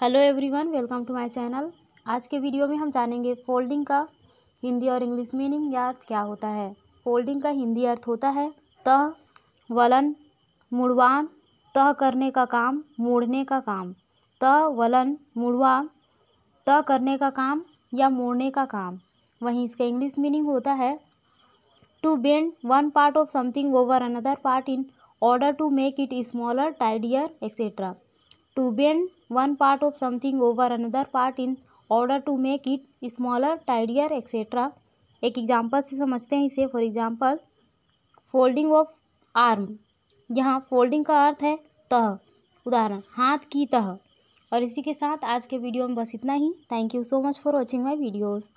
hello everyone welcome to my channel आज के video में हम जानेंगे फोल्डिंग का हिंदी और इंग्लिश मीनिंग या अर्थ क्या होता है फोल्डिंग का हिंदी अर्थ होता है तह वलन मुड़वान तह करने का काम मोड़ने का काम तह वलन मुड़वा तह करने का काम या मोड़ने का काम वहीं इसका इंग्लिश मीनिंग होता है to bend one part of something over another part in order to make it smaller tidier etcetera to bend one part of something over another part in order to make it smaller tidier etc एक example से समझते हैं इसे for example folding of arm यहाँ folding का अर्थ है तह उदाहरण हाथ की तह और इसी के साथ आज के वीडियो में बस इतना ही thank you so much for watching my videos